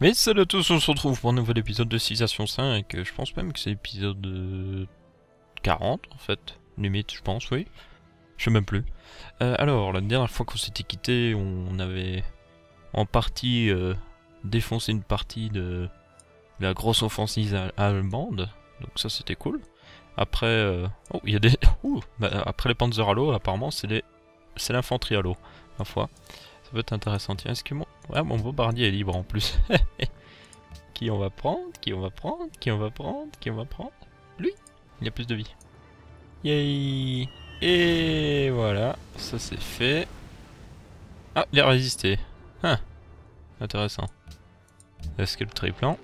Mais salut à tous, on se retrouve pour un nouvel épisode de Civilization 5, je pense même que c'est l'épisode 40 euh, en fait, limite je pense, oui. Je sais même plus. Euh, alors, la dernière fois qu'on s'était quitté, on avait en partie euh, défoncé une partie de la grosse offensive allemande, donc ça c'était cool. Après, oh, il y a des... Bah, après les Panzer à l'eau, apparemment c'est les... c'est l'infanterie à l'eau, ma foi. Ça peut être intéressant. Tiens, est-ce que mon... Ouais, ah, mon bombardier est libre en plus. qui on va prendre Qui on va prendre Qui on va prendre Qui on va prendre Lui Il a plus de vie. Yay Et voilà, ça c'est fait. Ah, il a résisté. Hein. Intéressant. Est-ce que le triplan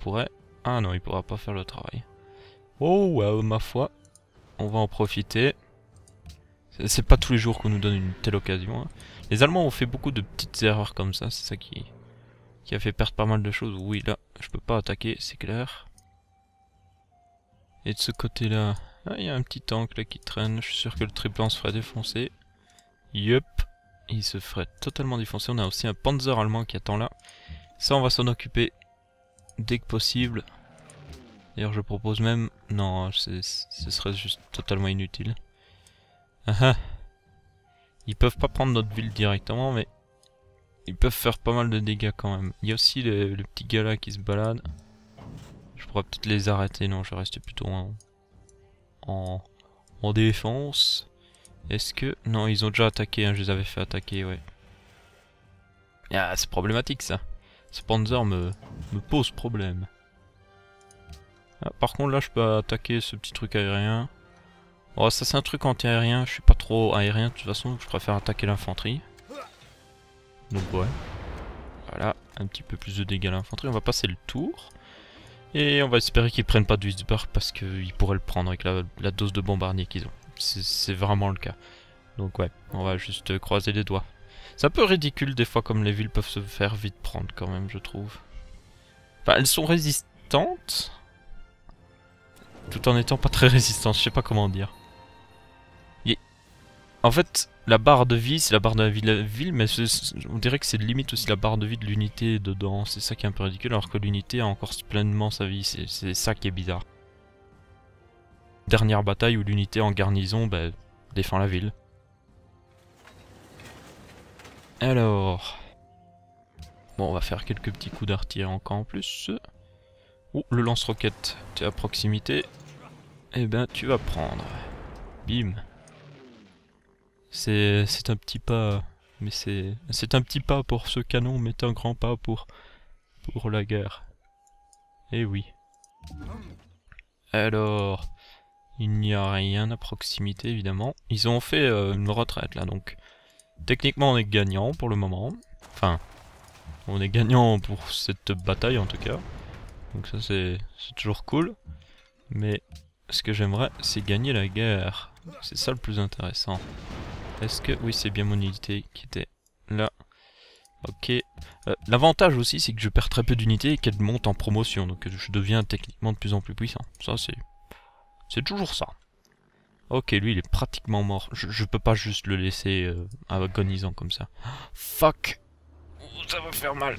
pourrait... Ah non, il pourra pas faire le travail. Oh, ma foi. On va en profiter. C'est pas tous les jours qu'on nous donne une telle occasion. Hein. Les Allemands ont fait beaucoup de petites erreurs comme ça, c'est ça qui, a fait perdre pas mal de choses. Oui, là, je peux pas attaquer, c'est clair. Et de ce côté-là, ah, il y a un petit tank là qui traîne. Je suis sûr que le triplan se ferait défoncer. Yup, il se ferait totalement défoncer. On a aussi un Panzer allemand qui attend là. Ça, on va s'en occuper dès que possible. D'ailleurs, je propose même... Non, ce serait juste totalement inutile. Ah ah ils peuvent pas prendre notre ville directement, mais ils peuvent faire pas mal de dégâts quand même. Il y a aussi le, petit gars là qui se balade. Je pourrais peut-être les arrêter. Non, je vais rester plutôt en, en, défense. Est-ce que... Non, ils ont déjà attaqué. Hein, je les avais fait attaquer, ouais. Ah, c'est problématique ça. Ce Panzer me, pose problème. Ah, par contre là, je peux attaquer ce petit truc aérien. Oh, ça c'est un truc anti-aérien, je suis pas trop aérien de toute façon, je préfère attaquer l'infanterie. Donc ouais. Voilà, un petit peu plus de dégâts à l'infanterie, on va passer le tour. Et on va espérer qu'ils prennent pas du Duisburg parce qu'ils pourraient le prendre avec la, dose de bombardier qu'ils ont. C'est vraiment le cas. Donc ouais, on va juste croiser les doigts. C'est un peu ridicule des fois comme les villes peuvent se faire vite prendre quand même, je trouve. Enfin, elles sont résistantes. Tout en étant pas très résistantes, je sais pas comment dire. En fait, la barre de vie, c'est la barre de la ville, mais on dirait que c'est limite aussi la barre de vie de l'unité dedans. C'est ça qui est un peu ridicule, alors que l'unité a encore pleinement sa vie. C'est ça qui est bizarre. Dernière bataille où l'unité en garnison bah, défend la ville. Alors... Bon, on va faire quelques petits coups d'artillerie encore en plus. Oh le lance-roquette, t'es à proximité. Eh ben, tu vas prendre. Bim. C'est un petit pas, mais c'est c'est un petit pas pour ce canon, mais un grand pas pour pour la guerre. et eh oui. Alors, il n'y a rien à proximité évidemment. Ils ont fait euh, une retraite là, donc techniquement on est gagnant pour le moment. Enfin, on est gagnant pour cette bataille en tout cas. Donc ça c'est toujours cool. Mais ce que j'aimerais, c'est gagner la guerre. C'est ça le plus intéressant. Est-ce que... Oui, c'est bien mon unité qui était là. Ok. Euh, l'avantage aussi, c'est que je perds très peu d'unités et qu'elles montent en promotion. Donc je deviens techniquement de plus en plus puissant. Ça, c'est... C'est toujours ça. Ok, lui, il est pratiquement mort. Je, peux pas juste le laisser euh, agonisant comme ça. Fuck Ça va faire mal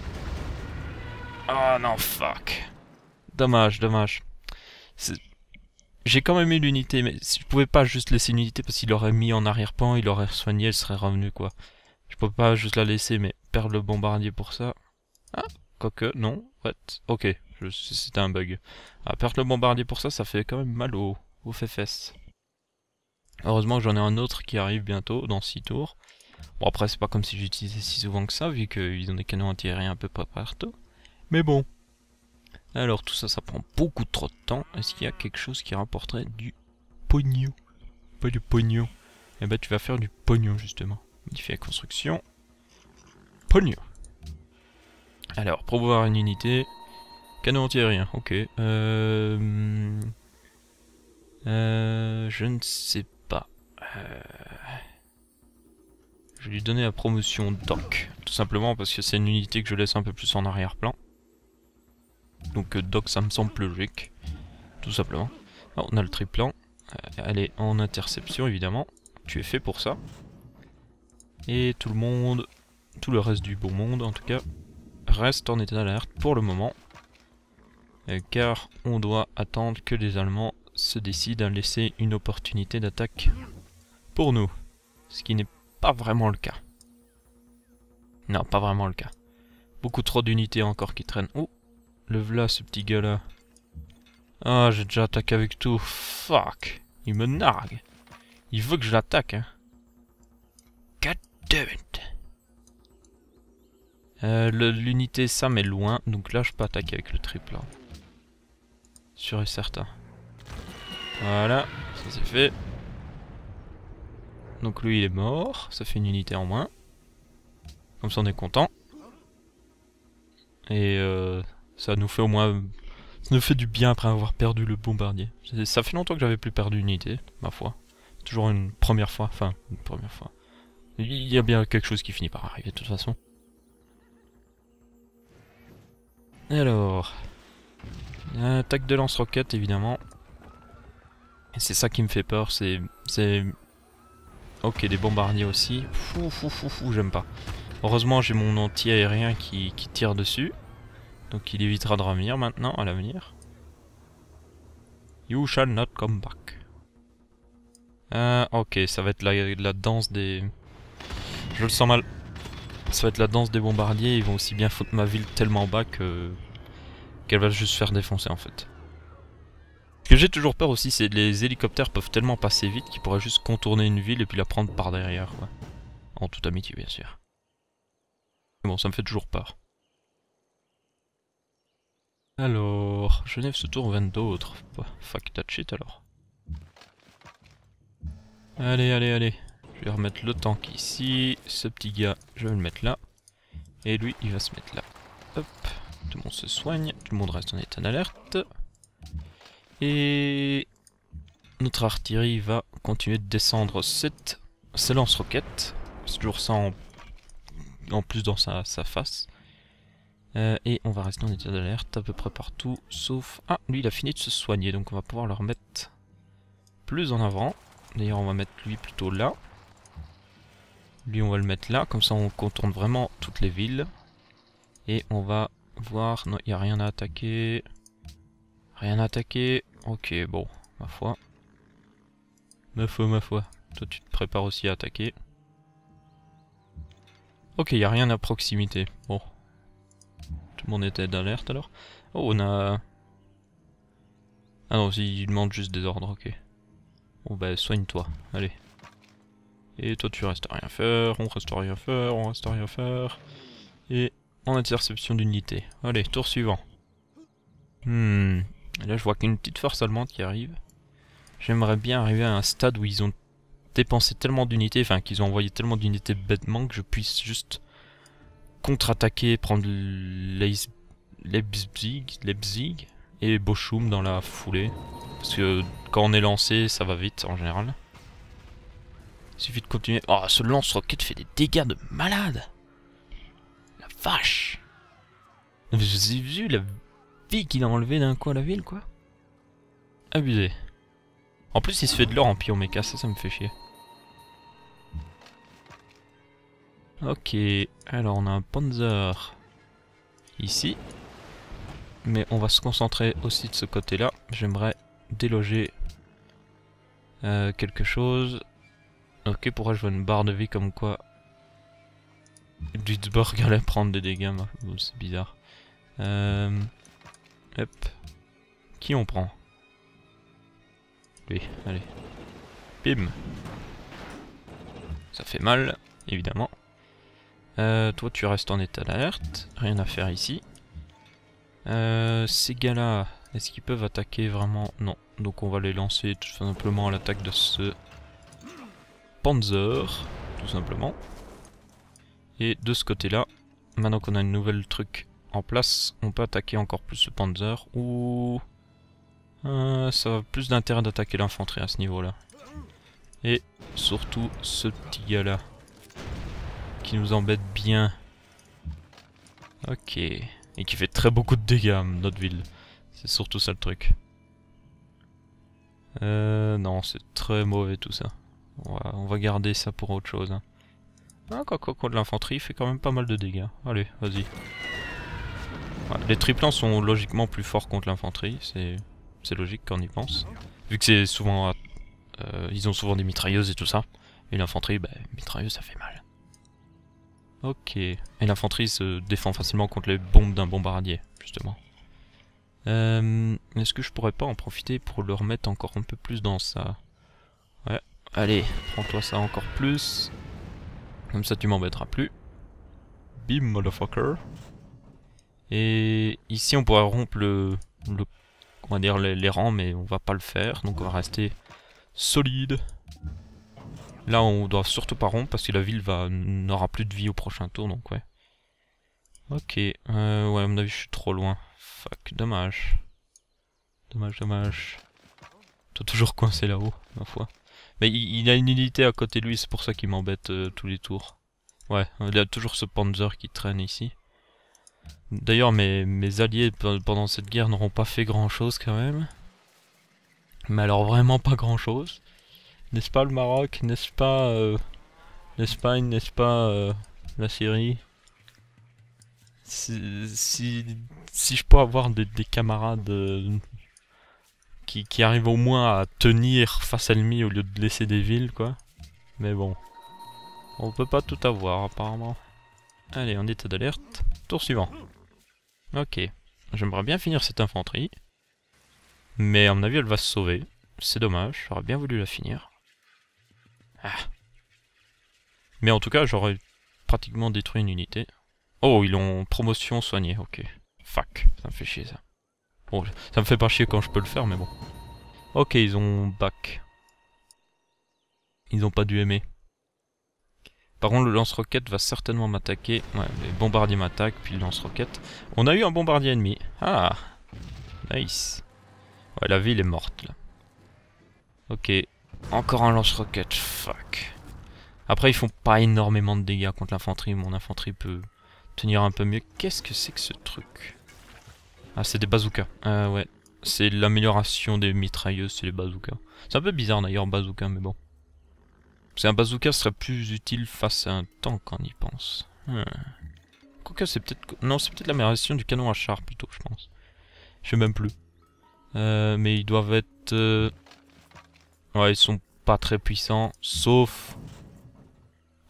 Ah oh, non, fuck Dommage, dommage. C'est j'ai quand même eu l'unité, mais je pouvais pas juste laisser l'unité parce qu'il aurait mis en arrière-plan, il aurait soigné, elle serait revenue quoi. Je peux pas juste la laisser, mais perdre le bombardier pour ça. Ah, quoique, non, what Ok, c'était un bug. Ah, perdre le bombardier pour ça, ça fait quand même mal au fait fesses. Heureusement que j'en ai un autre qui arrive bientôt, dans 6 tours. Bon après c'est pas comme si j'utilisais si souvent que ça, vu qu'ils ont des canons antiaériens un peu partout. Mais bon. Alors tout ça, ça prend beaucoup trop de temps. Est-ce qu'il y a quelque chose qui rapporterait du pognon Pas du pognon. Eh ben tu vas faire du pognon justement. Modifier la construction. Pognon. Alors, promouvoir une unité. Canon antiaérien, ok. Euh... Euh, je ne sais pas. Euh... Je vais lui donner la promotion Doc. Tout simplement parce que c'est une unité que je laisse un peu plus en arrière-plan. Donc euh, doc ça me semble logique, tout simplement. on a le triplan, euh, elle est en interception évidemment, tu es fait pour ça. Et tout le monde, tout le reste du beau monde en tout cas, reste en état d'alerte pour le moment. Euh, car on doit attendre que les Allemands se décident à laisser une opportunité d'attaque pour nous. Ce qui n'est pas vraiment le cas. Non, pas vraiment le cas. Beaucoup trop d'unités encore qui traînent. Oh, le v'là, ce petit gars-là. Ah, j'ai déjà attaqué avec tout. Fuck. Il me nargue. Il veut que je l'attaque, hein. God damn Euh, L'unité Sam est loin, donc là je peux attaquer avec le triple. Hein. Sûr et certain. Voilà, ça c'est fait. Donc lui il est mort, ça fait une unité en moins. Comme ça on est content. Et euh, ça nous fait au moins... Ça nous fait du bien après avoir perdu le bombardier. Ça fait longtemps que j'avais plus perdu une unité ma foi. Toujours une première fois, enfin, une première fois. Il y a bien quelque chose qui finit par arriver de toute façon. alors... Attaque de lance-roquette, évidemment. Et c'est ça qui me fait peur, c'est... c'est... Ok, des bombardiers aussi. Fou, fou, fou, fou, j'aime pas. Heureusement, j'ai mon anti-aérien qui tire dessus. Donc il évitera de revenir maintenant à l'avenir. You shall not come back. Euh, ok, ça va être la, danse des... Je le sens mal. Ça va être la danse des bombardiers, ils vont aussi bien foutre ma ville tellement bas que... qu'elle va juste faire défoncer en fait. Ce que j'ai toujours peur aussi, c'est les hélicoptères peuvent tellement passer vite qu'ils pourraient juste contourner une ville et puis la prendre par derrière, En toute amitié, bien sûr. bon, ça me fait toujours peur. Alors, Genève se tourne d'autres. Bah, fuck that shit alors. Allez, allez, allez. Je vais remettre le tank ici. Ce petit gars, je vais le mettre là. Et lui, il va se mettre là. Hop. Tout le monde se soigne. Tout le monde reste en état d'alerte. Et... Notre artillerie va continuer de descendre cette... ses lance-roquettes. C'est toujours ça en... plus dans sa face. Euh, et on va rester en état d'alerte à peu près partout, sauf... Ah, lui il a fini de se soigner, donc on va pouvoir le remettre plus en avant. D'ailleurs on va mettre lui plutôt là. Lui on va le mettre là, comme ça on contourne vraiment toutes les villes. Et on va voir... Non, il n'y a rien à attaquer. Rien à attaquer. Ok, bon, ma foi. Ma foi, ma foi. Toi tu te prépares aussi à attaquer. Ok, il n'y a rien à proximité. Bon, mon état d'alerte alors. Oh, on a... Ah non, il demande juste des ordres, ok. Bon bah soigne-toi, allez. Et toi tu restes à rien faire, on reste à rien faire, on reste à rien faire. Et en interception d'unité. Allez, tour suivant. Hmm, là je vois qu'une petite force allemande qui arrive. J'aimerais bien arriver à un stade où ils ont dépensé tellement d'unités, enfin qu'ils ont envoyé tellement d'unités bêtement que je puisse juste contre-attaquer, prendre Leis Leipzig, et Bochum dans la foulée. Parce que quand on est lancé, ça va vite en général. Il suffit de continuer. Oh, ce lance-roquette fait des dégâts de malade La vache J'ai vu la vie qu'il a enlevé d'un coup à la ville, quoi Abusé. En plus, il se fait de l'or en pioméca, ça, ça me fait chier. Ok, alors on a un Panzer ici. Mais on va se concentrer aussi de ce côté-là. J'aimerais déloger euh, quelque chose. Ok, pourquoi je vois une barre de vie comme quoi Duisburg allait prendre des dégâts C'est bizarre. Euh, hop. Qui on prend Lui, allez. Bim. Ça fait mal, évidemment. Euh, toi, tu restes en état d'alerte. Rien à faire ici. Euh, ces gars-là, est-ce qu'ils peuvent attaquer vraiment Non. Donc on va les lancer tout simplement à l'attaque de ce Panzer, tout simplement. Et de ce côté-là, maintenant qu'on a une nouvelle truc en place, on peut attaquer encore plus ce Panzer. Ou... Euh, ça a plus d'intérêt d'attaquer l'infanterie à ce niveau-là. Et surtout ce petit gars-là qui nous embête bien. Ok. Et qui fait très beaucoup de dégâts, notre ville. C'est surtout ça le truc. Euh, non, c'est très mauvais tout ça. On va, garder ça pour autre chose. Hein. Ah, quoi, quoi, quoi de l'infanterie fait quand même pas mal de dégâts. Allez, vas-y. les triplans sont logiquement plus forts contre l'infanterie, c'est logique quand on y pense. Vu que c'est souvent... Euh, ils ont souvent des mitrailleuses et tout ça. Et l'infanterie, bah, mitrailleuse ça fait mal. Ok. Et l'infanterie se défend facilement contre les bombes d'un bombardier, justement. Euh, est-ce que je pourrais pas en profiter pour le remettre encore un peu plus dans ça Ouais, allez, prends-toi ça encore plus. Comme ça tu m'embêteras plus. Bim, motherfucker. Et ici on pourrait rompre le, dire les, les rangs, mais on va pas le faire, donc on va rester solide. Là, on doit surtout pas rompre parce que la ville va n'aura plus de vie au prochain tour, donc ouais. Ok, euh, ouais, à mon avis, je suis trop loin. Fuck, dommage. Dommage, dommage. T'es toujours coincé là-haut, ma foi. Mais il, a une unité à côté de lui, c'est pour ça qu'il m'embête euh, tous les tours. Ouais, il a toujours ce Panzer qui traîne ici. D'ailleurs, mes alliés pendant cette guerre n'auront pas fait grand-chose quand même. Mais alors vraiment pas grand-chose. N'est-ce pas le Maroc N'est-ce pas l'Espagne euh, N'est-ce pas euh, la Syrie si, je peux avoir des, camarades euh, qui, arrivent au moins à tenir face à l'ennemi au lieu de laisser des villes, quoi. Mais bon, on peut pas tout avoir apparemment. Allez, en état d'alerte. Tour suivant. Ok, j'aimerais bien finir cette infanterie. Mais à mon avis, elle va se sauver. C'est dommage, j'aurais bien voulu la finir. Ah. Mais en tout cas, j'aurais pratiquement détruit une unité. Oh, ils ont promotion soignée, ok. Fuck, ça me fait chier ça. Bon, ça me fait pas chier quand je peux le faire, mais bon. Ok, ils ont back. Ils ont pas dû aimer. Par contre, le lance-roquette va certainement m'attaquer. Ouais, les bombardiers m'attaquent, puis le lance-roquette. On a eu un bombardier ennemi. Ah Nice. Ouais, la ville est morte, là. Ok, encore un lance-roquette, fuck. Après, ils font pas énormément de dégâts contre l'infanterie. Mon infanterie peut tenir un peu mieux. Qu'est-ce que c'est que ce truc Ah, c'est des bazookas. Euh, ouais. C'est l'amélioration des mitrailleuses, c'est les bazookas. C'est un peu bizarre d'ailleurs, bazooka, mais bon. C'est un bazooka serait plus utile face à un tank, on y pense. Hmm. c'est peut-être... Non, c'est peut-être l'amélioration du canon à char, plutôt, je pense. Je sais même plus. Euh, mais ils doivent être... Euh, Ouais, ils sont pas très puissants, sauf...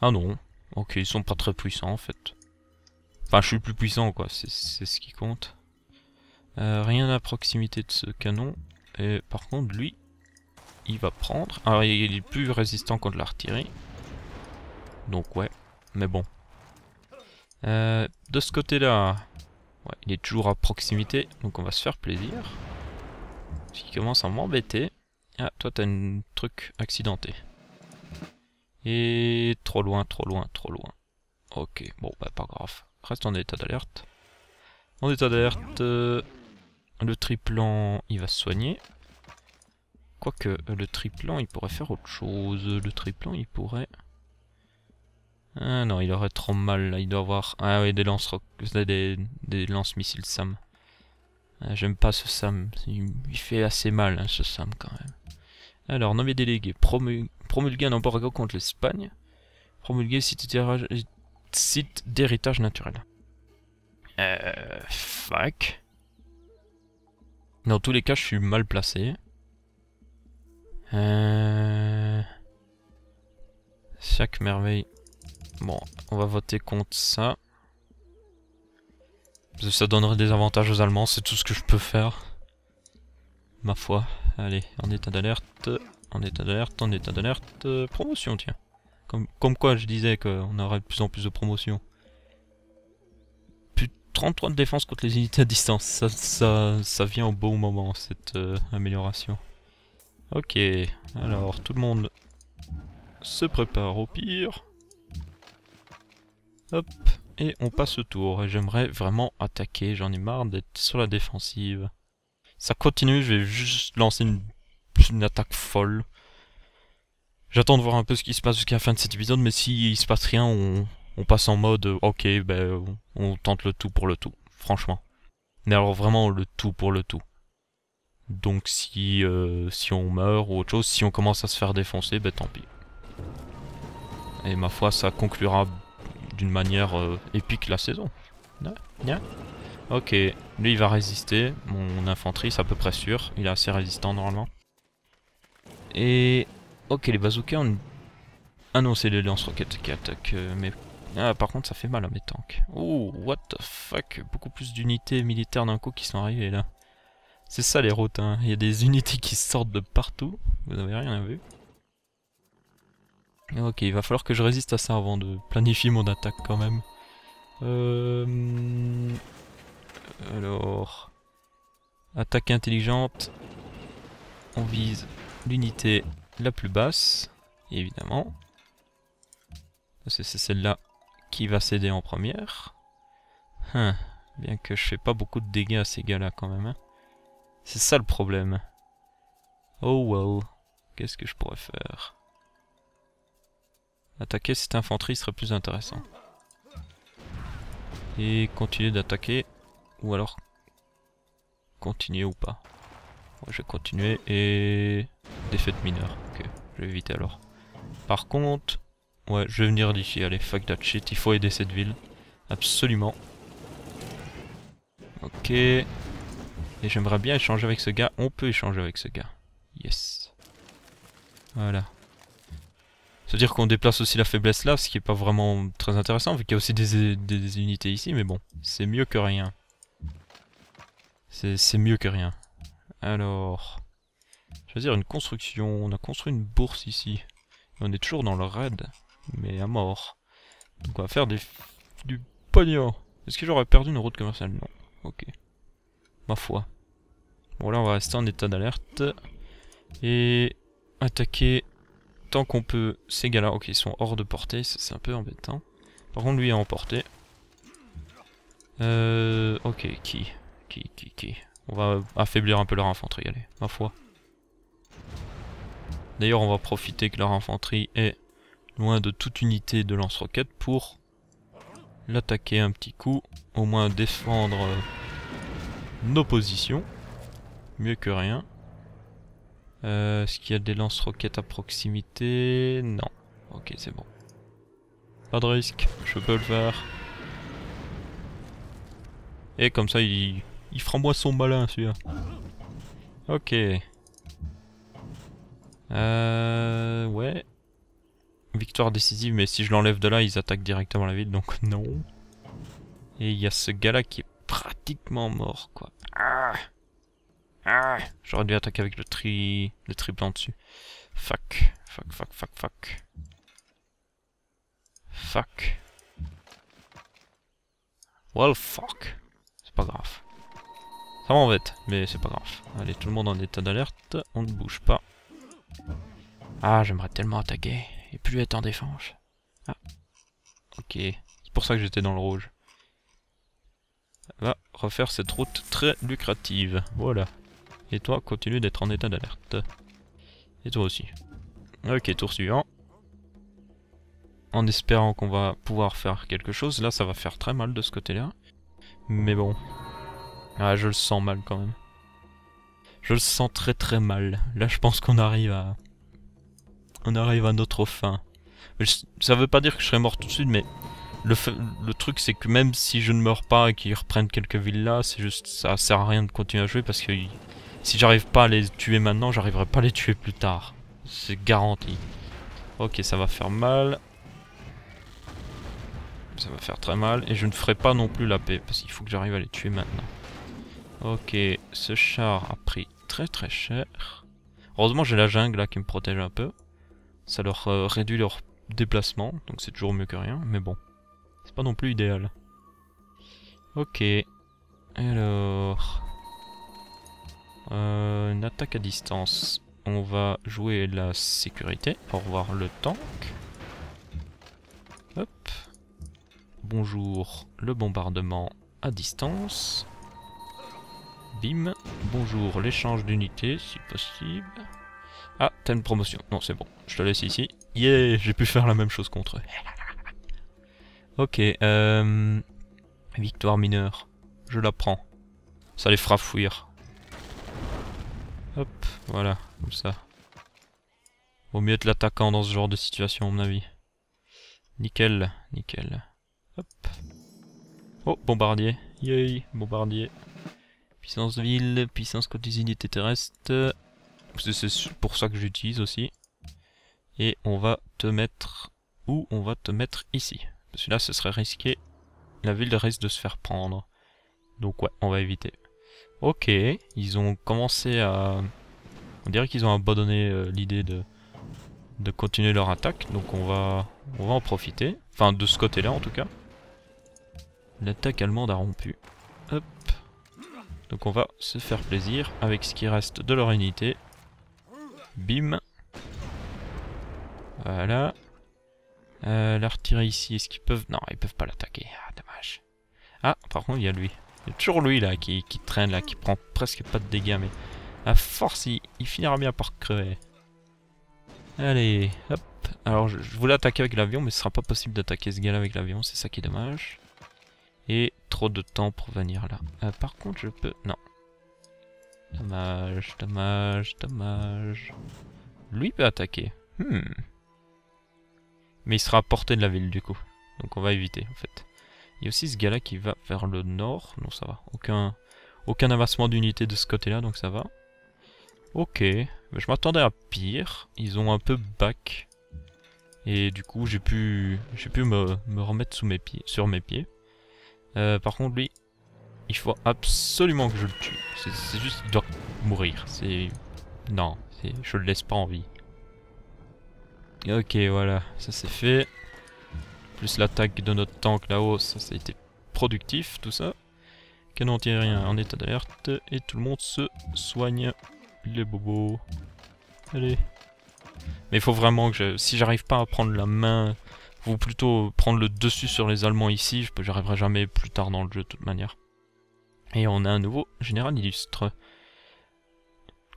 Ah non, ok, ils sont pas très puissants en fait. Enfin, je suis le plus puissant quoi, c'est ce qui compte. Euh, rien à proximité de ce canon. Et par contre, lui, il va prendre. Alors, ah, il est plus résistant contre l'artillerie. Donc ouais, mais bon. Euh, de ce côté-là, il est toujours à proximité, donc on va se faire plaisir. Ce qui commence à m'embêter. Ah, toi t'as un truc accidenté. Et trop loin, trop loin, trop loin. Ok, bon, bah pas grave. Reste en état d'alerte. En état d'alerte, euh, le triplan, il va se soigner. Quoique, euh, le triplan, il pourrait faire autre chose. Le triplan, il pourrait... Ah non, il aurait trop mal, là. Il doit avoir... Ah oui, des lance des, des lance-missiles SAM. Euh, j'aime pas ce Sam. Il, fait assez mal, hein, ce Sam, quand même. Alors, nommé délégué. promulguer un embargo contre l'Espagne. Promulguer site d'héritage naturel. Euh... Fuck. Dans tous les cas, je suis mal placé. Euh... Chaque merveille. Bon, on va voter contre ça. Ça donnerait des avantages aux Allemands, c'est tout ce que je peux faire. Ma foi. Allez, en état d'alerte, en état d'alerte, en état d'alerte. promotion, tiens. Comme, comme quoi je disais qu'on aurait de plus en plus de promotions. Plus 33 de défense contre les unités à distance. Ça, ça, ça vient au bon moment, cette euh, amélioration. Ok, alors tout le monde se prépare au pire. Hop, et on passe au tour. J'aimerais vraiment attaquer. J'en ai marre d'être sur la défensive. Ça continue. Je vais juste lancer une, une attaque folle. J'attends de voir un peu ce qui se passe jusqu'à la fin de cet épisode. Mais s'il se passe rien, on, on passe en mode ok, ben, on tente le tout pour le tout. Franchement. Mais alors vraiment le tout pour le tout. Donc si, euh, si on meurt ou autre chose, si on commence à se faire défoncer, ben tant pis. Et ma foi, ça conclura d'une manière euh, épique la saison. ok, lui il va résister. Mon infanterie, c'est à peu près sûr. Il est assez résistant normalement. Et... Ok, les bazookas ont... Ah non, c'est les lance-roquettes qui attaquent euh, mais ah, par contre, ça fait mal à mes tanks. Oh, what the fuck Beaucoup plus d'unités militaires d'un coup qui sont arrivées là. C'est ça les routes, hein. Il y a des unités qui sortent de partout. Vous n'avez rien vu. Ok, il va falloir que je résiste à ça avant de planifier mon attaque quand même. Euh... Alors... Attaque intelligente. On vise l'unité la plus basse, évidemment. Parce que c'est celle-là qui va céder en première. Hein, bien que je fais pas beaucoup de dégâts à ces gars-là quand même. Hein. C'est ça le problème. Oh well. Qu'est-ce que je pourrais faire Attaquer cette infanterie serait plus intéressant. Et continuer d'attaquer. Ou alors... Continuer ou pas. je vais continuer et... Défaite mineure. Ok, je vais éviter alors. Par contre... Ouais, je vais venir d'ici. Allez, fuck that shit. Il faut aider cette ville. Absolument. Ok. Et j'aimerais bien échanger avec ce gars. On peut échanger avec ce gars. Yes. Voilà. C'est-à-dire qu'on déplace aussi la faiblesse là, ce qui est pas vraiment très intéressant, vu qu'il y a aussi des, unités ici, mais bon, c'est mieux que rien. C'est mieux que rien. Alors... Je veux dire, une construction... On a construit une bourse ici. on est toujours dans le raid, mais à mort. Donc on va faire des... du pognon. Est-ce que j'aurais perdu une route commerciale Non. Ok. Ma foi. Bon là on va rester en état d'alerte. Et attaquer tant qu'on peut... Ces gars-là, ok, ils sont hors de portée, c'est un peu embêtant. Par contre, lui est en portée. Euh, ok, qui Qui, qui, qui On va affaiblir un peu leur infanterie, allez, ma foi. D'ailleurs, on va profiter que leur infanterie est loin de toute unité de lance-roquette pour l'attaquer un petit coup, au moins défendre euh, nos positions, mieux que rien. Euh, est-ce qu'il y a des lance-roquettes à proximité Non. Ok, c'est bon. Pas de risque, je peux le faire. Et comme ça, il, il framboise son malin, celui-là. Ok. Euh... Ouais. Victoire décisive, mais si je l'enlève de là, ils attaquent directement la ville, donc non. Et il y a ce gars-là qui est pratiquement mort, quoi. Ah j'aurais dû attaquer avec le tri, le tri en dessus. Fuck, fuck, fuck, fuck, fuck. Fuck. Well fuck. C'est pas grave. Ça m'embête, mais c'est pas grave. Allez, tout le monde en état d'alerte, on ne bouge pas. Ah, j'aimerais tellement attaquer, et plus être en défense. Ah. Ok, c'est pour ça que j'étais dans le rouge. Va refaire cette route très lucrative, voilà. Et toi, continue d'être en état d'alerte. Et toi aussi. Ok, tour suivant. En espérant qu'on va pouvoir faire quelque chose. Là, ça va faire très mal de ce côté-là. Mais bon. Ah, je le sens mal quand même. Je le sens très très mal. Là, je pense qu'on arrive à... On arrive à notre fin. Ça veut pas dire que je serai mort tout de suite, mais... Le, le truc, c'est que même si je ne meurs pas et qu'ils reprennent quelques là, c'est juste... Ça sert à rien de continuer à jouer parce que... Si j'arrive pas à les tuer maintenant, j'arriverai pas à les tuer plus tard. C'est garanti. Ok, ça va faire mal. Ça va faire très mal. Et je ne ferai pas non plus la paix, parce qu'il faut que j'arrive à les tuer maintenant. Ok, ce char a pris très très cher. Heureusement, j'ai la jungle là qui me protège un peu. Ça leur euh, réduit leur déplacement, donc c'est toujours mieux que rien, mais bon. C'est pas non plus idéal. Ok. Alors... Euh, une attaque à distance. On va jouer la sécurité pour voir le tank. Hop. Bonjour, le bombardement à distance. Bim. Bonjour, l'échange d'unités, si possible. Ah, t'as une promotion. Non, c'est bon. Je te laisse ici. Yeah, j'ai pu faire la même chose contre eux. Ok, euh, Victoire mineure. Je la prends. Ça les fera fuir. Hop, voilà, comme ça. Vaut mieux être l'attaquant dans ce genre de situation, à mon avis. Nickel, nickel. Hop. Oh, bombardier. Yay, bombardier. Puissance ville, puissance contre terrestre. C'est pour ça que j'utilise aussi. Et on va te mettre... Où on va te mettre ici. Parce que là, ce serait risqué. La ville risque de se faire prendre. Donc ouais, on va éviter. Ok, ils ont commencé à... On dirait qu'ils ont abandonné euh, l'idée de... de continuer leur attaque, donc on va, on va en profiter. Enfin, de ce côté-là en tout cas. L'attaque allemande a rompu. Hop. Donc on va se faire plaisir avec ce qui reste de leur unité. Bim. Voilà. La euh, L'artillerie ici, est-ce qu'ils peuvent... Non, ils peuvent pas l'attaquer. Ah, dommage. Ah, par contre, il y a lui. Il y a toujours lui là qui, traîne là, qui prend presque pas de dégâts, mais à force il, finira bien par crever. Allez, hop. Alors je, voulais attaquer avec l'avion, mais ce sera pas possible d'attaquer ce gars-là avec l'avion, c'est ça qui est dommage. Et trop de temps pour venir là. Euh, par contre je peux... Non. Dommage, dommage, dommage. Lui peut attaquer. Hmm. Mais il sera à portée de la ville du coup. Donc on va éviter en fait. Il y a aussi ce gars-là qui va vers le nord. Non, ça va. Aucun, aucun avancement d'unité de ce côté-là, donc ça va. Ok. je m'attendais à pire. Ils ont un peu back. Et du coup, j'ai pu, j'ai pu me, remettre sous mes pieds, sur mes pieds. Euh, par contre, lui, il faut absolument que je le tue. C'est juste, qu'il doit mourir. C'est, non, je le laisse pas en vie. Ok, voilà, ça c'est fait. Plus l'attaque de notre tank là-haut, ça, a été productif, tout ça. Canon rien, en état d'alerte. Et tout le monde se soigne les bobos. Allez. Mais il faut vraiment que Si j'arrive pas à prendre la main... Ou plutôt prendre le dessus sur les Allemands ici, j'arriverai jamais plus tard dans le jeu de toute manière. Et on a un nouveau général illustre.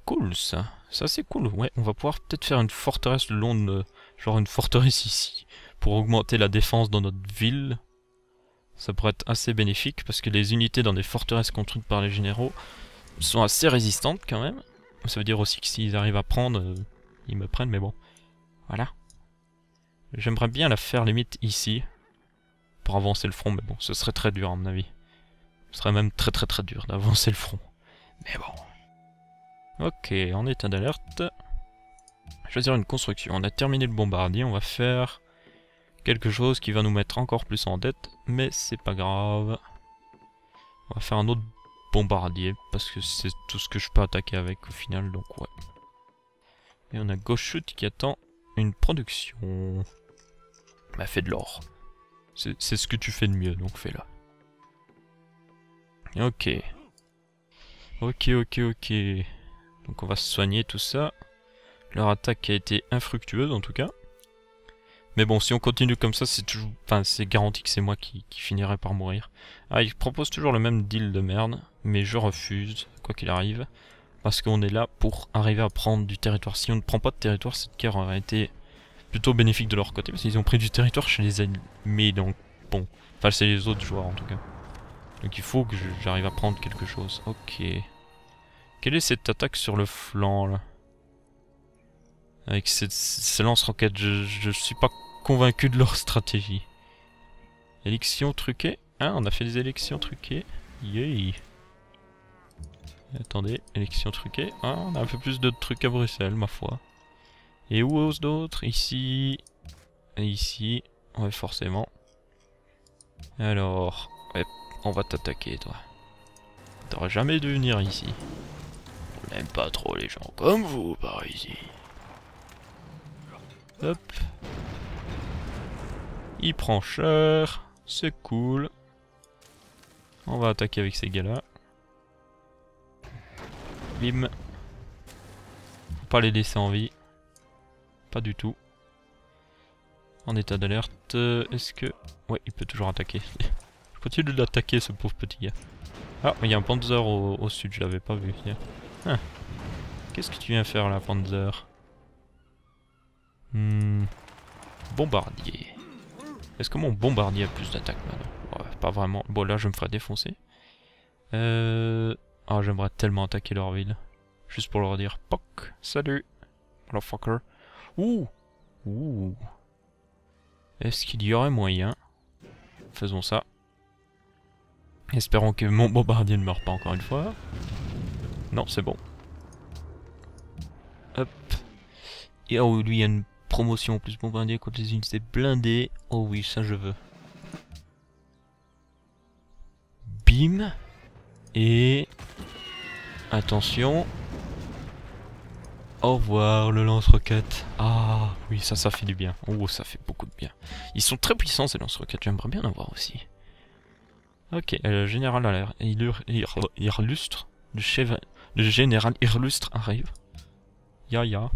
Cool ça. Ça c'est cool. Ouais, on va pouvoir peut-être faire une forteresse le long de... Genre une forteresse ici pour augmenter la défense dans notre ville. Ça pourrait être assez bénéfique parce que les unités dans des forteresses construites par les généraux sont assez résistantes quand même. Ça veut dire aussi que s'ils arrivent à prendre, euh, ils me prennent, mais bon. Voilà. J'aimerais bien la faire limite ici pour avancer le front, mais bon, ce serait très dur à mon avis. Ce serait même très très très dur d'avancer le front. Mais bon. Ok, en état d'alerte. Choisir une construction. On a terminé le bombardier, on va faire quelque chose qui va nous mettre encore plus en dette, mais c'est pas grave. On va faire un autre bombardier, parce que c'est tout ce que je peux attaquer avec au final, donc ouais. Et on a Goshut qui attend une production. Bah fais de l'or. C'est ce que tu fais de mieux, donc fais la Ok. Ok, ok, ok. Donc on va se soigner tout ça. Leur attaque a été infructueuse en tout cas. Mais bon, si on continue comme ça, c'est toujours, enfin, c'est garanti que c'est moi qui, finirai par mourir. Ah, il propose toujours le même deal de merde, mais je refuse, quoi qu'il arrive, parce qu'on est là pour arriver à prendre du territoire. Si on ne prend pas de territoire, cette guerre aurait été plutôt bénéfique de leur côté, parce qu'ils ont pris du territoire chez les ennemis, donc bon. Enfin, c'est les autres joueurs en tout cas. Donc il faut que j'arrive à prendre quelque chose. Ok. Quelle est cette attaque sur le flanc là Avec cette lance roquette je, je suis pas convaincu de leur stratégie. Élection truquée. Hein, on a fait des élections truquées. Yay Attendez, élections truquée. Hein, on a un peu plus de trucs à Bruxelles, ma foi. Et où osent d'autres Ici. Et ici. Ouais, forcément. Alors. on va t'attaquer, toi. T'auras jamais dû venir ici. On n'aime pas trop les gens comme vous par ici. Hop. Il prend cher. C'est cool. On va attaquer avec ces gars-là. Bim. Faut pas les laisser en vie. Pas du tout. En état d'alerte. Est-ce que... Ouais, il peut toujours attaquer. je continue de l'attaquer, ce pauvre petit gars. Ah, il y a un Panzer au, sud, je l'avais pas vu. Ah. Qu'est-ce que tu viens faire là, Panzer hmm. Bombardier. Est-ce que mon bombardier a plus d'attaque maintenant Pas vraiment. Bon, là, je me ferai défoncer. Euh... Ah, j'aimerais tellement attaquer leur ville. Juste pour leur dire, POC, salut, fucker". Ouh Ouh Est-ce qu'il y aurait moyen Faisons ça. Espérons que mon bombardier ne meurt pas encore une fois. Non, c'est bon. Hop. Et oh, lui, il y a une promotion, plus bombardier contre les unités blindées. Oh oui, ça je veux. Bim. Et... Attention. Au revoir le lance-roquette. Ah oui, ça, ça fait du bien. Oh, ça fait beaucoup de bien. Ils sont très puissants ces lance-roquettes, j'aimerais bien en avoir aussi. Ok, euh, le général a l'air. Il, il, lustre. Le, chef, le général irlustre arrive. Ya ya.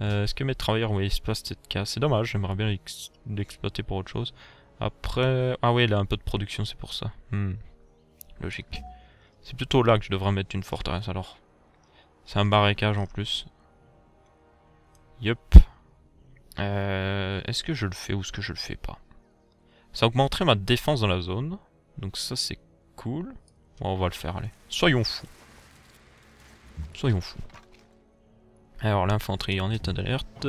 Euh, est-ce que mes travailleurs ont espace cette case C'est dommage, j'aimerais bien l'exploiter pour autre chose. Après... Ah oui, il a un peu de production, c'est pour ça. Hmm. Logique. C'est plutôt là que je devrais mettre une forteresse alors. C'est un barricage en plus. Yup. Euh, est-ce que je le fais ou est-ce que je le fais pas Ça augmenterait ma défense dans la zone. Donc ça c'est cool. Bon, on va le faire, allez. Soyons fous. Soyons fous. Alors l'infanterie en état d'alerte.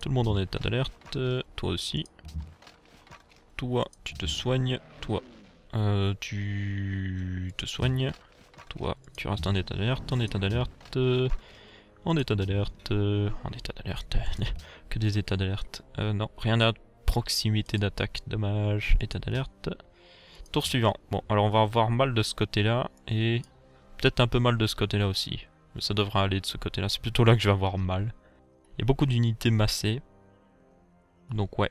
Tout le monde en état d'alerte. Toi aussi. Toi, tu te soignes. Toi, euh, tu te soignes. Toi, tu restes en état d'alerte, en état d'alerte, en état d'alerte, en état d'alerte. que des états d'alerte. Euh, non, rien à proximité d'attaque, dommage. État d'alerte. Tour suivant. Bon, alors on va avoir mal de ce côté-là et peut-être un peu mal de ce côté-là aussi ça devra aller de ce côté-là. C'est plutôt là que je vais avoir mal. Il y a beaucoup d'unités massées. Donc ouais.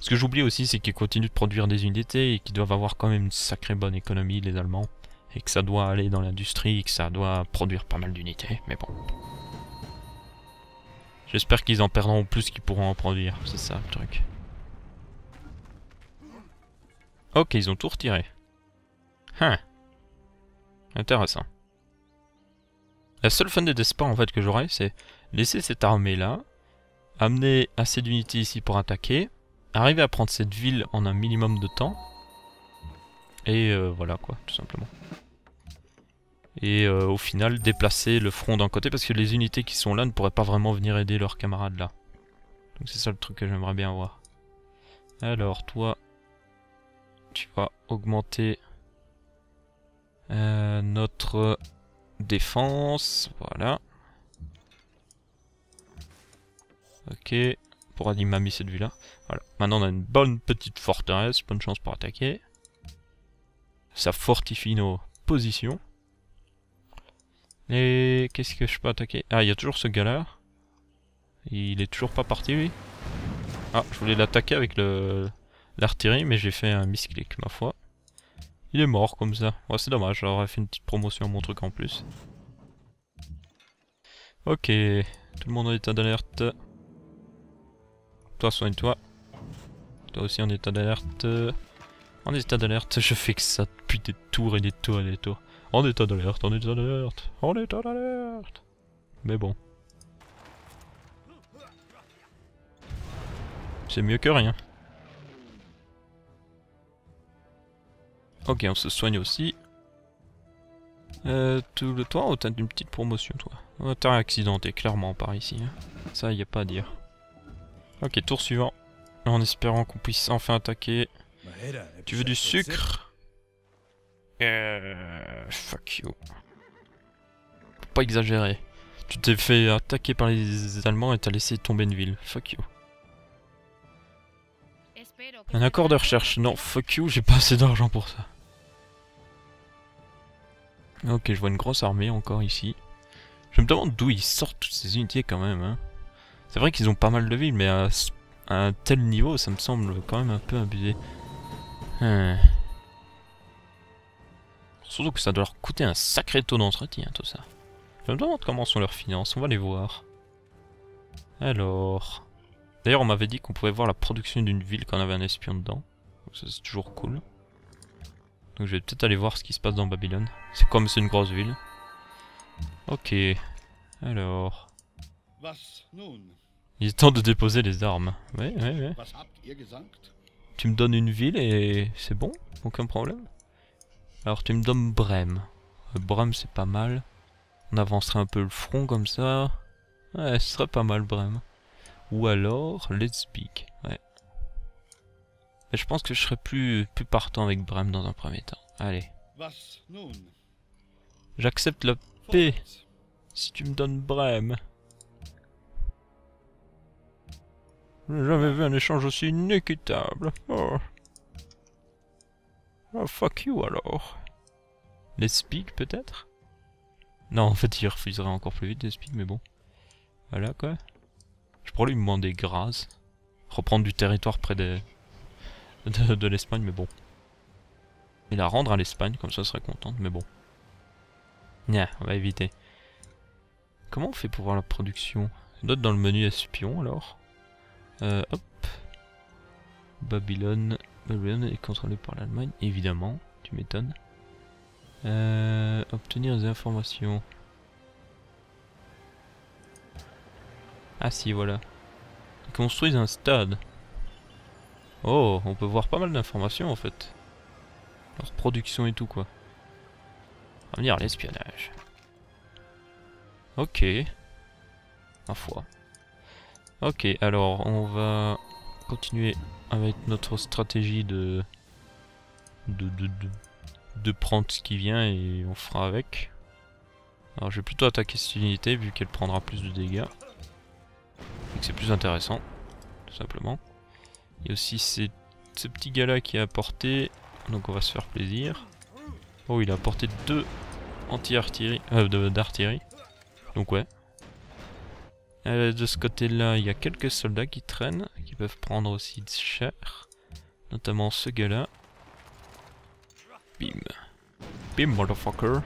Ce que j'oublie aussi, c'est qu'ils continuent de produire des unités et qu'ils doivent avoir quand même une sacrée bonne économie, les Allemands. Et que ça doit aller dans l'industrie et que ça doit produire pas mal d'unités. Mais bon. J'espère qu'ils en perdront plus qu'ils pourront en produire. C'est ça le truc. Ok, ils ont tout retiré. Hein. Intéressant. La seule fin de en fait que j'aurais, c'est laisser cette armée là, amener assez d'unités ici pour attaquer, arriver à prendre cette ville en un minimum de temps, et euh, voilà quoi, tout simplement. Et euh, au final, déplacer le front d'un côté, parce que les unités qui sont là ne pourraient pas vraiment venir aider leurs camarades là. Donc c'est ça le truc que j'aimerais bien voir. Alors toi, tu vas augmenter euh, notre Défense, voilà. Ok, pour animami cette vue-là. Voilà, maintenant on a une bonne petite forteresse, bonne chance pour attaquer. Ça fortifie nos positions. Et qu'est-ce que je peux attaquer Ah, il y a toujours ce gars-là. Il est toujours pas parti, lui. Ah, je voulais l'attaquer avec le l'artillerie, mais j'ai fait un misclick, ma foi. Il est mort comme ça. Ouais, c'est dommage, j'aurais fait une petite promotion à mon truc en plus. Ok, tout le monde en état d'alerte. Toi, soigne-toi. Toi aussi en état d'alerte. En état d'alerte, je fais que ça depuis des tours et des tours et des tours. En état d'alerte, en état d'alerte, en état d'alerte. Mais bon. C'est mieux que rien. Ok, on se soigne aussi. Euh, tout le oh, t'as une petite promotion, toi. Oh, t'as accidenté, clairement, par ici. Hein. Ça, y a pas à dire. Ok, tour suivant. En espérant qu'on puisse enfin attaquer. Tu veux du sucre Euh... Fuck you. Faut pas exagérer. Tu t'es fait attaquer par les Allemands et t'as laissé tomber une ville. Fuck you. Un accord de recherche. Non, fuck you, j'ai pas assez d'argent pour ça. Ok, je vois une grosse armée encore ici. Je me demande d'où ils sortent toutes ces unités quand même. Hein. C'est vrai qu'ils ont pas mal de villes, mais à, un tel niveau, ça me semble quand même un peu abusé. Hein. Surtout que ça doit leur coûter un sacré taux d'entretien, tout ça. Je me demande comment sont leurs finances, on va les voir. Alors... D'ailleurs, on m'avait dit qu'on pouvait voir la production d'une ville quand on avait un espion dedans. Donc ça, c'est toujours cool. Donc je vais peut-être aller voir ce qui se passe dans Babylone. C'est comme c'est une grosse ville. Ok. Alors... Il est temps de déposer les armes. Oui, oui, oui. Tu me donnes une ville et c'est bon Aucun problème Alors tu me donnes Brême. Euh, Brême c'est pas mal. On avancerait un peu le front comme ça. Ouais, ce serait pas mal Brême. Ou alors, Let's Speak je pense que je serais plus, plus partant avec Bram dans un premier temps. Allez. J'accepte la paix si tu me donnes Bram. J'avais vu un échange aussi inéquitable. Oh. oh fuck you alors. Les spigs peut-être Non, en fait, il refuserait encore plus vite les speak, mais bon. Voilà quoi. Je pourrais lui demander grâce. Reprendre du territoire près des, de, l'Espagne, mais bon. Et la rendre à l'Espagne, comme ça, elle serait contente, mais bon. Nya, on va éviter. Comment on fait pour voir la production Note dans le menu espion, alors. Euh, hop. Babylone. Babylone est contrôlé par l'Allemagne, évidemment. Tu m'étonnes. Euh, obtenir des informations. Ah si, voilà. Ils construisent un stade. Oh, on peut voir pas mal d'informations en fait. Leur production et tout quoi. On va l'espionnage. Ok. Ma fois. Ok, alors on va continuer avec notre stratégie de... De, de, de, prendre ce qui vient et on fera avec. Alors je vais plutôt attaquer cette unité vu qu'elle prendra plus de dégâts. Et c'est plus intéressant, tout simplement. Il y a aussi ce petit gars là qui a apporté. Donc on va se faire plaisir. Oh, il a apporté deux anti-artillerie. Euh, d'artillerie. Donc ouais. Euh, de ce côté-là, il y a quelques soldats qui traînent, qui peuvent prendre aussi de cher. Notamment ce gars-là. Bim. Bim, motherfucker.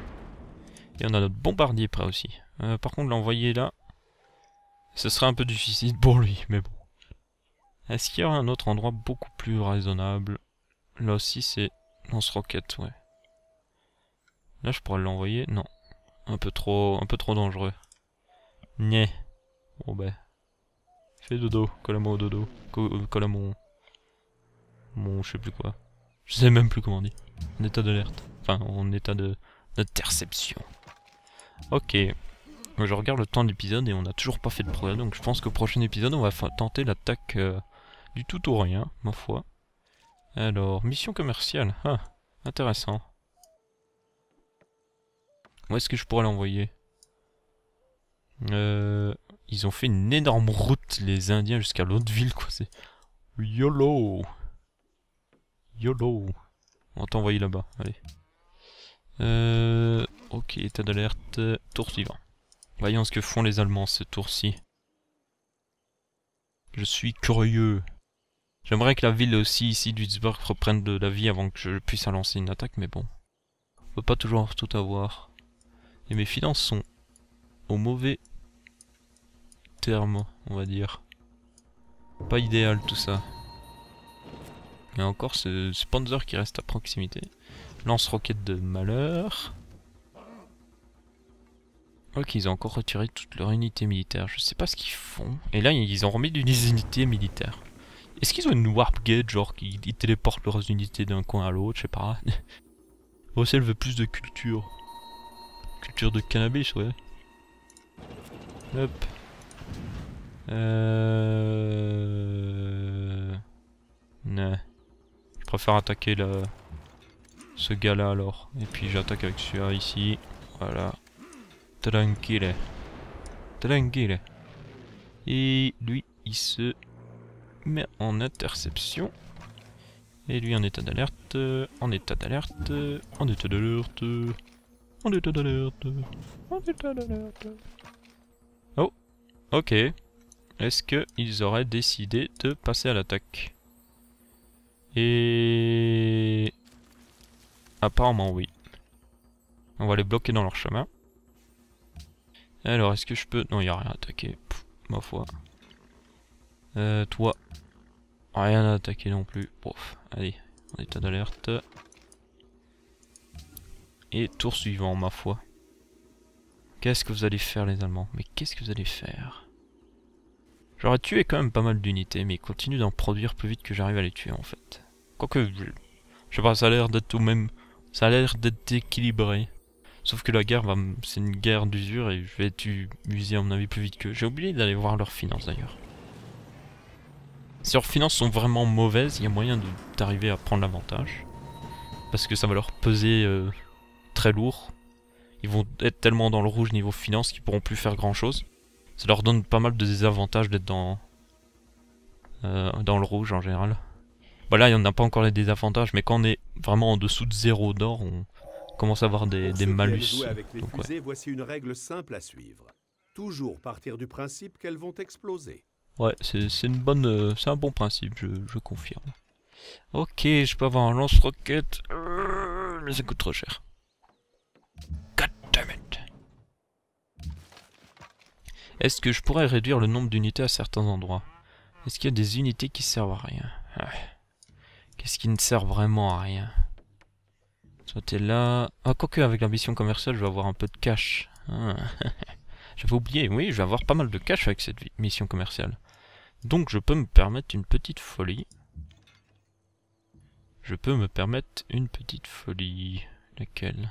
Et on a notre bombardier prêt aussi. Euh, par contre, l'envoyer là, ce serait un peu difficile pour lui, mais bon. Est-ce qu'il y a un autre endroit beaucoup plus raisonnable Là aussi, c'est lance-roquette, ouais. Là, je pourrais l'envoyer. Non. Un peu trop, un peu trop dangereux. Nyeh. Bon ben. Fais dodo. Colle-moi au dodo. Euh, Colle à mon... Mon je sais plus quoi. Je sais même plus comment on dit. En état d'alerte. Enfin, en état de... d'interception. Ok. Je regarde le temps de l'épisode et on n'a toujours pas fait de progrès. Donc je pense qu'au prochain épisode, on va tenter l'attaque... Euh, du tout au rien, ma foi. Alors, mission commerciale. Ah, intéressant. Où est-ce que je pourrais l'envoyer euh, Ils ont fait une énorme route, les Indiens, jusqu'à l'autre ville, quoi. C'est... YOLO YOLO On va t'envoyer là-bas, allez. Euh, ok, état d'alerte, tour suivant. Voyons ce que font les Allemands ce tour-ci. Je suis curieux. J'aimerais que la ville aussi ici d'Utsburg reprenne de la vie avant que je puisse lancer une attaque, mais bon. On peut pas toujours tout avoir. Et mes finances sont au mauvais terme, on va dire. Pas idéal tout ça. Il y a encore ce, sponsor qui reste à proximité. Lance-roquette de malheur. Ok, ils ont encore retiré toutes leurs unités militaires. Je sais pas ce qu'ils font. Et là, ils ont remis une unité militaire. Est-ce qu'ils ont une warp gate, genre qui téléportent leurs unités d'un coin à l'autre, je sais pas. elle veut plus de culture. Culture de cannabis, ouais. Hop. Euh... Non. Je préfère attaquer le... ce gars-là alors. Et puis j'attaque avec celui-là ici. Voilà. Tranquille. Tranquille. Et lui, il se mais en interception. Et lui en état d'alerte, euh, en état d'alerte, euh, en état d'alerte, euh, en état d'alerte, en état d'alerte. Oh, ok. Est-ce qu'ils auraient décidé de passer à l'attaque Et... Apparemment oui. On va les bloquer dans leur chemin. Alors, est-ce que je peux... Non, il n'y a rien à attaquer. ma foi. Euh, toi, rien à attaquer non plus. Prof, allez, en état d'alerte. Et tour suivant, ma foi. Qu'est-ce que vous allez faire, les Allemands Mais qu'est-ce que vous allez faire J'aurais tué quand même pas mal d'unités, mais continue d'en produire plus vite que j'arrive à les tuer, en fait. Quoique, je sais pas, ça a l'air d'être tout même... Ça a l'air d'être équilibré. Sauf que la guerre, va, c'est une guerre d'usure et je vais être usé à mon avis plus vite que. J'ai oublié d'aller voir leurs finances d'ailleurs. Si leurs finances sont vraiment mauvaises, il y a moyen d'arriver à prendre l'avantage. Parce que ça va leur peser euh, très lourd. Ils vont être tellement dans le rouge niveau finance qu'ils pourront plus faire grand chose. Ça leur donne pas mal de désavantages d'être dans, euh, dans le rouge en général. Voilà, bah il n'y en a pas encore les désavantages, mais quand on est vraiment en dessous de zéro d'or, on commence à avoir des, malus. voici une règle simple à suivre. Toujours partir du principe qu'elles vont exploser. Ouais, c'est une bonne, euh, c'est un bon principe, je, confirme. Ok, je peux avoir un lance-roquette, euh, mais ça coûte trop cher. God damn it. Est-ce que je pourrais réduire le nombre d'unités à certains endroits Est-ce qu'il y a des unités qui servent à rien Qu'est-ce qui ne sert vraiment à rien Soit t'es là... Ah, quoique avec la mission commerciale, je vais avoir un peu de cash. Ah. J'avais oublié, oui, je vais avoir pas mal de cash avec cette mission commerciale. Donc je peux me permettre une petite folie. Je peux me permettre une petite folie. Laquelle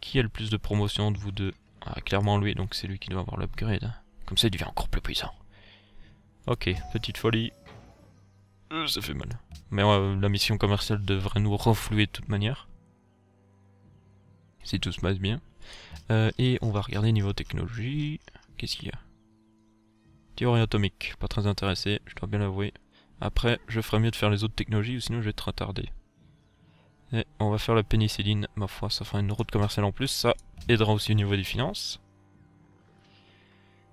Qui a le plus de promotion de vous deux Ah, clairement lui, donc c'est lui qui doit avoir l'upgrade. Comme ça, il devient encore plus puissant. Ok, petite folie. Euh, ça fait mal. Mais euh, la mission commerciale devrait nous refluer de toute manière. Si tout se passe bien. Euh, et on va regarder niveau technologie. Qu'est-ce qu'il y a Théorie atomique, pas très intéressé, je dois bien l'avouer. Après, je ferai mieux de faire les autres technologies ou sinon je vais être retardé. Et on va faire la pénicilline, ma foi, ça fera une route commerciale en plus, ça aidera aussi au niveau des finances.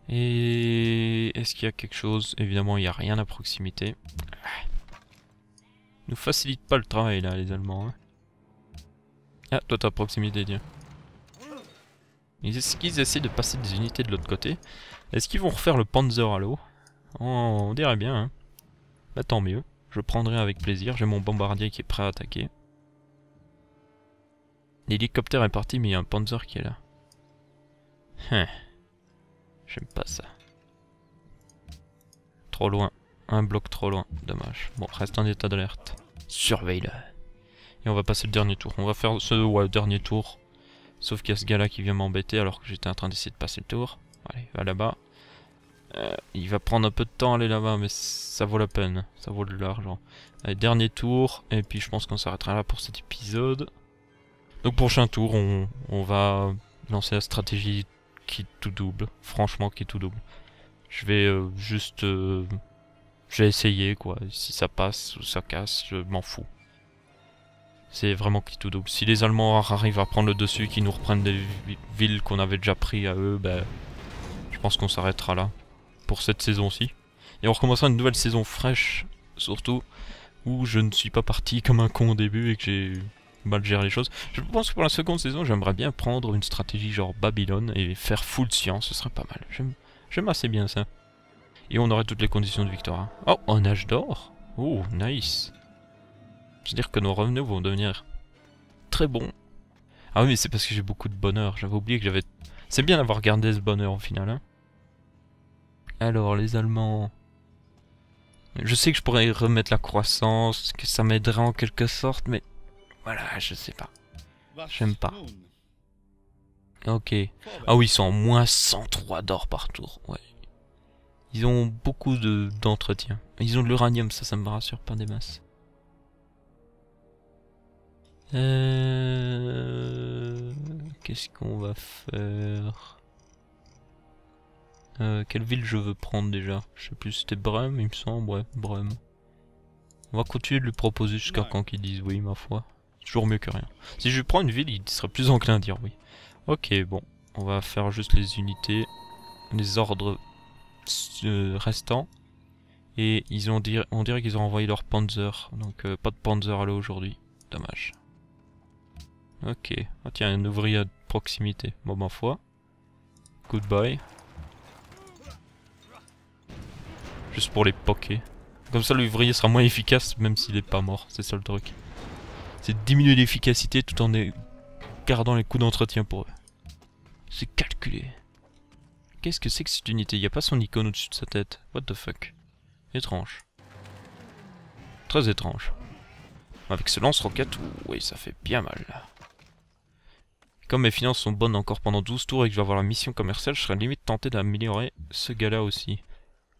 Et est-ce qu'il y a quelque chose Évidemment, il n'y a rien à proximité. nous facilite pas le travail là, les Allemands. Hein. Ah, toi t'es à proximité, Dieu. Ils, essaient de passer des unités de l'autre côté, est-ce qu'ils vont refaire le Panzer à l'eau on, dirait bien, hein. Bah tant mieux, je prendrai avec plaisir, j'ai mon bombardier qui est prêt à attaquer. L'hélicoptère est parti, mais il y a un Panzer qui est là. Hein. J'aime pas ça. Trop loin. Un bloc trop loin. Dommage. Bon, reste en état d'alerte. Surveille-le. Et on va passer le dernier tour. On va faire ce ouais, dernier tour. Sauf qu'il y a ce gars-là qui vient m'embêter alors que j'étais en train d'essayer de passer le tour. Allez, là-bas. Euh, il va prendre un peu de temps à aller là-bas, mais ça vaut la peine. Ça vaut de l'argent. Allez, dernier tour, et puis je pense qu'on s'arrêtera là pour cet épisode. Donc prochain tour, on, va lancer la stratégie qui tout double. Franchement, qui tout double. Je vais euh, juste... Euh, J'ai essayé, quoi. Si ça passe ou ça casse, je m'en fous. C'est vraiment qui tout double. Si les Allemands arrivent à prendre le dessus, qu'ils nous reprennent des villes qu'on avait déjà pris à eux, Bah, je pense qu'on s'arrêtera là pour cette saison-ci. Et on recommencera une nouvelle saison fraîche, surtout, où je ne suis pas parti comme un con au début et que j'ai mal géré les choses. Je pense que pour la seconde saison, j'aimerais bien prendre une stratégie genre Babylone et faire full science, ce serait pas mal. J'aime assez bien ça. Et on aurait toutes les conditions de victoire. Hein. Oh, un âge d'or Oh, nice C'est-à-dire que nos revenus vont devenir très bons. Ah oui, mais c'est parce que j'ai beaucoup de bonheur, j'avais oublié que j'avais... C'est bien d'avoir gardé ce bonheur au final, hein alors, les Allemands... Je sais que je pourrais remettre la croissance, que ça m'aiderait en quelque sorte, mais... Voilà, je sais pas. J'aime pas. Ok. Ah oui, ils sont en moins 103 d'or par tour, Ils ont beaucoup d'entretien. ils ont de l'uranium, ça, ça me rassure pas des masses. Euh... Qu'est-ce qu'on va faire euh, quelle ville je veux prendre déjà Je sais plus, c'était Brum, il me semble, ouais, Brum. On va continuer de lui proposer jusqu'à quand qu'il dise oui, ma foi. Toujours mieux que rien. Si je lui prends une ville, il serait plus enclin à dire oui. Ok, bon. On va faire juste les unités, les ordres euh, restants. Et ils ont dit, on dirait qu'ils ont envoyé leur Panzer. Donc euh, pas de Panzer à l'eau aujourd'hui. Dommage. Ok. Ah tiens, un ouvrier à proximité. Bon, ma foi. Goodbye. Juste pour les poker. Comme ça, ouvrier sera moins efficace, même s'il est pas mort. C'est ça le truc. C'est diminuer l'efficacité tout en gardant les coups d'entretien pour eux. C'est calculé. Qu'est-ce que c'est que cette unité Y a pas son icône au-dessus de sa tête. What the fuck. Étrange. Très étrange. Avec ce lance-roquette, oui, ça fait bien mal. Comme mes finances sont bonnes encore pendant 12 tours et que je vais avoir la mission commerciale, je serais limite tenté d'améliorer ce gars-là aussi.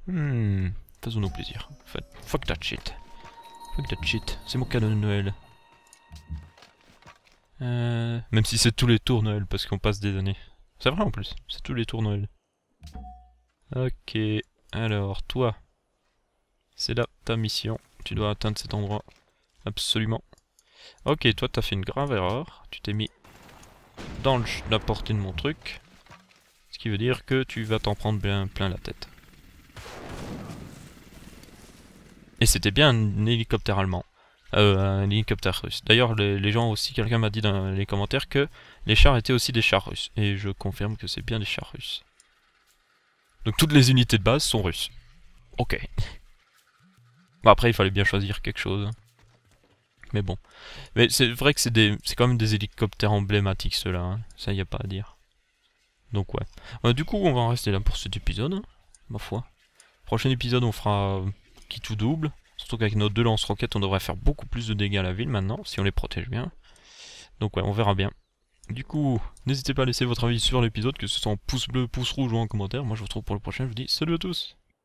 Hmm, faisons-nous plaisir. Fuck that shit. Fuck that shit. C'est mon canon de Noël. Euh, même si c'est tous les tours Noël, parce qu'on passe des années. C'est vrai en plus, c'est tous les tours Noël. Ok, alors toi, c'est là ta mission. Tu dois atteindre cet endroit. Absolument. Ok, toi t'as fait une grave erreur. Tu t'es mis dans la portée de mon truc. Ce qui veut dire que tu vas t'en prendre bien plein la tête. Et c'était bien un hélicoptère allemand. Euh, un hélicoptère russe. D'ailleurs, les, gens aussi, quelqu'un m'a dit dans les commentaires que les chars étaient aussi des chars russes. Et je confirme que c'est bien des chars russes. Donc toutes les unités de base sont russes. Ok. Bon, après, il fallait bien choisir quelque chose. Mais bon. Mais c'est vrai que c'est des, quand même des hélicoptères emblématiques, ceux-là. Hein. Ça, y a pas à dire. Donc ouais. Euh, du coup, on va en rester là pour cet épisode. Hein, ma foi. Prochain épisode, on fera qui tout double. Surtout qu'avec nos deux lance-roquettes, on devrait faire beaucoup plus de dégâts à la ville maintenant, si on les protège bien. Donc ouais, on verra bien. Du coup, n'hésitez pas à laisser votre avis sur l'épisode, que ce soit en pouce bleu, pouce rouge ou en commentaire. Moi je vous retrouve pour le prochain, je vous dis salut à tous